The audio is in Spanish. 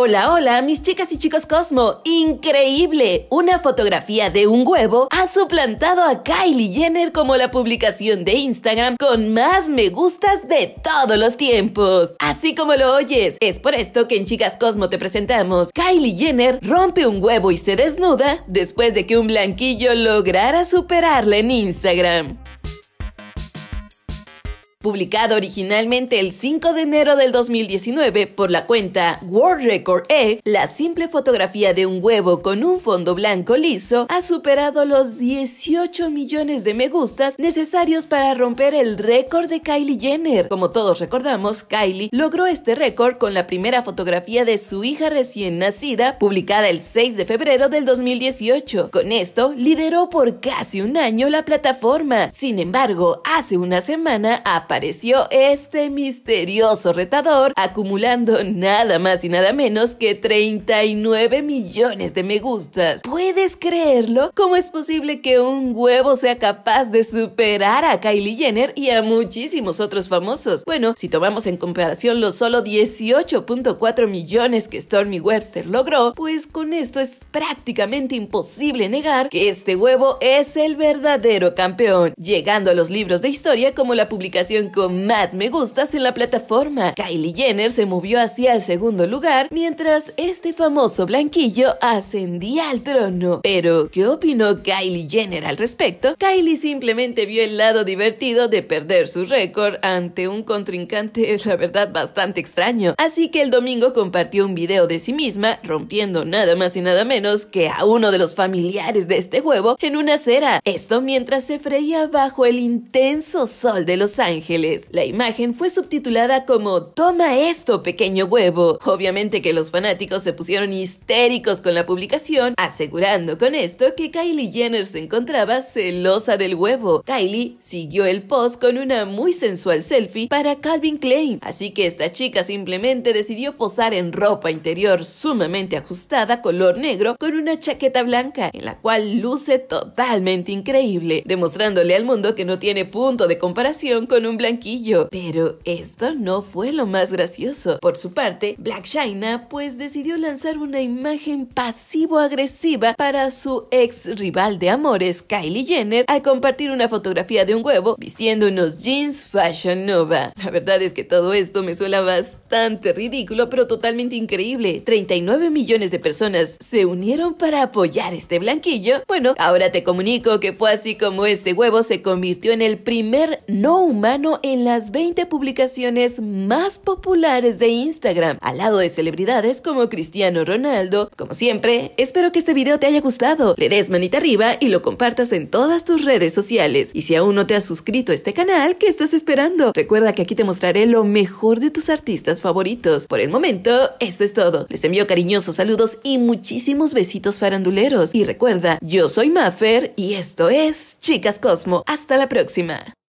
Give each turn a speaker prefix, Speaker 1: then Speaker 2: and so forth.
Speaker 1: Hola, hola, mis chicas y chicos Cosmo. Increíble. Una fotografía de un huevo ha suplantado a Kylie Jenner como la publicación de Instagram con más me gustas de todos los tiempos. Así como lo oyes, es por esto que en Chicas Cosmo te presentamos. Kylie Jenner rompe un huevo y se desnuda después de que un blanquillo lograra superarla en Instagram publicado originalmente el 5 de enero del 2019 por la cuenta World Record Egg, la simple fotografía de un huevo con un fondo blanco liso ha superado los 18 millones de me gustas necesarios para romper el récord de Kylie Jenner. Como todos recordamos, Kylie logró este récord con la primera fotografía de su hija recién nacida, publicada el 6 de febrero del 2018. Con esto, lideró por casi un año la plataforma. Sin embargo, hace una semana apareció apareció este misterioso retador, acumulando nada más y nada menos que 39 millones de me gustas. ¿Puedes creerlo? ¿Cómo es posible que un huevo sea capaz de superar a Kylie Jenner y a muchísimos otros famosos? Bueno, si tomamos en comparación los solo 18.4 millones que Stormy Webster logró, pues con esto es prácticamente imposible negar que este huevo es el verdadero campeón, llegando a los libros de historia como la publicación con más me gustas en la plataforma. Kylie Jenner se movió hacia el segundo lugar, mientras este famoso blanquillo ascendía al trono. Pero, ¿qué opinó Kylie Jenner al respecto? Kylie simplemente vio el lado divertido de perder su récord ante un contrincante, es la verdad, bastante extraño. Así que el domingo compartió un video de sí misma, rompiendo nada más y nada menos que a uno de los familiares de este huevo en una acera. Esto mientras se freía bajo el intenso sol de Los Ángeles. La imagen fue subtitulada como Toma esto, pequeño huevo. Obviamente que los fanáticos se pusieron histéricos con la publicación, asegurando con esto que Kylie Jenner se encontraba celosa del huevo. Kylie siguió el post con una muy sensual selfie para Calvin Klein, así que esta chica simplemente decidió posar en ropa interior sumamente ajustada color negro con una chaqueta blanca, en la cual luce totalmente increíble, demostrándole al mundo que no tiene punto de comparación con un blanquillo. Pero esto no fue lo más gracioso. Por su parte, Black China pues decidió lanzar una imagen pasivo-agresiva para su ex rival de amores, Kylie Jenner, al compartir una fotografía de un huevo vistiendo unos jeans Fashion Nova. La verdad es que todo esto me suena bastante ridículo, pero totalmente increíble. 39 millones de personas se unieron para apoyar este blanquillo. Bueno, ahora te comunico que fue así como este huevo se convirtió en el primer no humano en las 20 publicaciones más populares de Instagram, al lado de celebridades como Cristiano Ronaldo. Como siempre, espero que este video te haya gustado, le des manita arriba y lo compartas en todas tus redes sociales. Y si aún no te has suscrito a este canal, ¿qué estás esperando? Recuerda que aquí te mostraré lo mejor de tus artistas favoritos. Por el momento, esto es todo. Les envío cariñosos saludos y muchísimos besitos faranduleros. Y recuerda, yo soy Maffer y esto es Chicas Cosmo. Hasta la próxima.